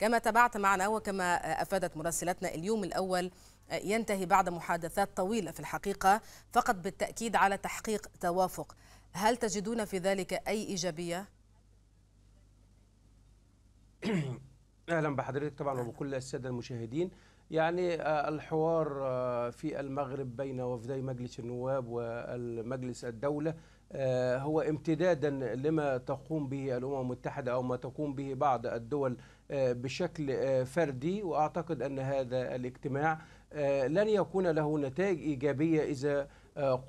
كما تابعت معنا وكما أفادت مراسلتنا اليوم الأول ينتهي بعد محادثات طويلة في الحقيقة فقط بالتأكيد على تحقيق توافق هل تجدون في ذلك أي إيجابية؟ أهلا بحضرتك طبعا نعم. وبكل السادة المشاهدين يعني آه، الحوار آه، في المغرب بين وفدي مجلس النواب ومجلس الدولة آه، هو امتدادا لما تقوم به الامم المتحده او ما تقوم به بعض الدول آه، بشكل آه، فردي واعتقد ان هذا الاجتماع لن يكون له نتائج ايجابيه اذا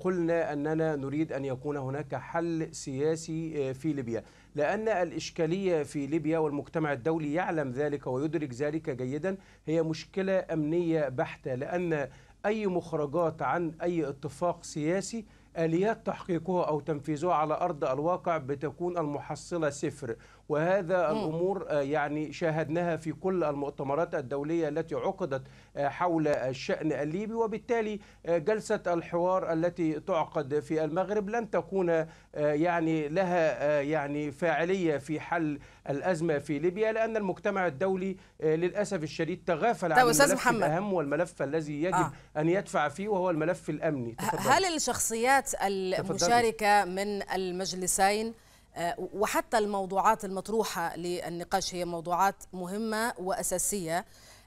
قلنا اننا نريد ان يكون هناك حل سياسي في ليبيا لان الاشكاليه في ليبيا والمجتمع الدولي يعلم ذلك ويدرك ذلك جيدا هي مشكله امنيه بحته لان اي مخرجات عن اي اتفاق سياسي اليات تحقيقها او تنفيذها على ارض الواقع بتكون المحصله صفر وهذا الامور آه، يعني شاهدناها في كل المؤتمرات الدوليه التي عقدت آه، حول الشان الليبي وبالتالي آه، جلسه الحوار التي تعقد في المغرب لن تكون يعني لها يعني فاعليه في حل الازمه في ليبيا لان المجتمع الدولي للاسف الشديد تغافل طيب عن الملف محمد. الاهم والملف الذي يجب آه. ان يدفع فيه وهو الملف الامني تفضل. هل الشخصيات التوجهات المشاركة من المجلسين آه، وحتى الموضوعات المطروحة للنقاش هي موضوعات مهمة وأساسية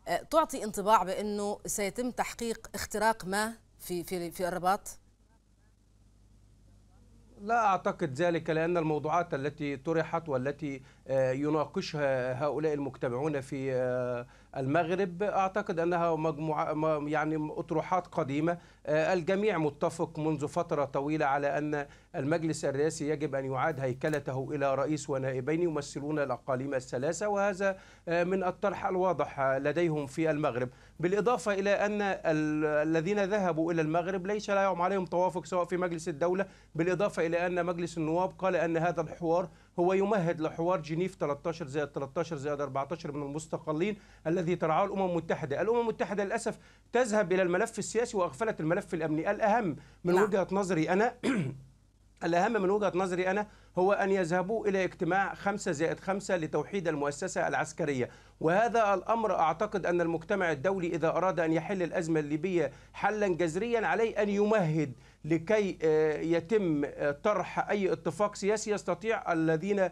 آه، تعطي انطباع بأنه سيتم تحقيق اختراق ما في, في, في الرباط؟ لا أعتقد ذلك لأن الموضوعات التي طرحت والتي آه، يناقشها هؤلاء المجتمعون في المغرب اعتقد انها مجموعه يعني اطروحات قديمه آه، الجميع متفق منذ فتره طويله على ان المجلس الرئاسي يجب ان يعاد هيكلته الى رئيس ونائبين يمثلون الاقاليم الثلاثه وهذا آه، من الطرح الواضح لديهم في المغرب بالاضافه الى ان الذين ذهبوا الى المغرب ليس لهم عليهم توافق سواء في مجلس الدوله بالاضافه الى ان مجلس النواب قال ان هذا الحوار هو يمهد لحوار جنيف 13 زائد 13 زائد 14 من المستقلين الذي ترعاه الامم المتحده، الامم المتحده للاسف تذهب الى الملف السياسي واغفلت الملف الامني، الاهم من لا. نعم. وجهه نظري انا الاهم من وجهه نظري انا هو أن يذهبوا إلى اجتماع 5 زائد 5 لتوحيد المؤسسة العسكرية وهذا الأمر أعتقد أن المجتمع الدولي إذا أراد أن يحل الأزمة الليبية حلا جذريا عليه أن يمهد لكي آه، يتم آه، طرح أي اتفاق سياسي يستطيع الذين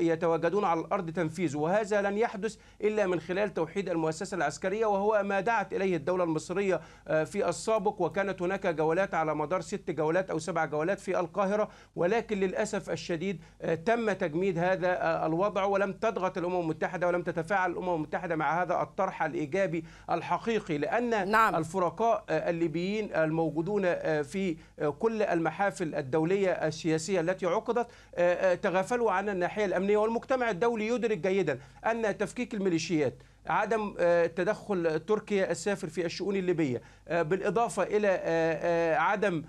يتواجدون على الأرض تنفيذه وهذا لن يحدث إلا من خلال توحيد المؤسسة العسكرية وهو ما دعت إليه الدولة المصرية آه، في السابق وكانت هناك جولات على مدار ست جولات أو سبع جولات في القاهرة ولكن للأسف الشيء الشديد آه، تم تجميد هذا آه، الوضع ولم تضغط الامم المتحده ولم تتفاعل الامم المتحده مع هذا الطرح الايجابي الحقيقي لان نعم. الفرقاء آه، الليبيين الموجودون في كل المحافل الدوليه السياسيه التي عقدت تغافلوا عن الناحيه الامنيه والمجتمع الدولي يدرك جيدا ان تفكيك الميليشيات عدم آه، تدخل تركيا السافر في الشؤون الليبيه آه، بالاضافه الى آه، عدم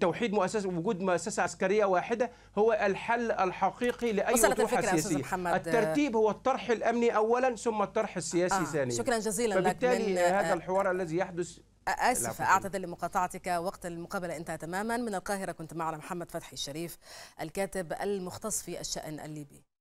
توحيد مؤسسه وجود مؤسسه عسكريه واحده هو الحل الحقيقي لاي وضوح سياسيه الترتيب هو الطرح الامني اولا ثم الطرح السياسي آه. ثانيا شكرا جزيلا فبالتالي لك هذا الحوار الذي يحدث آسف أعتذر لمقاطعتك وقت المقابلة انتهى تماما من القاهرة كنت معنا محمد فتحي الشريف الكاتب المختص في الشأن الليبي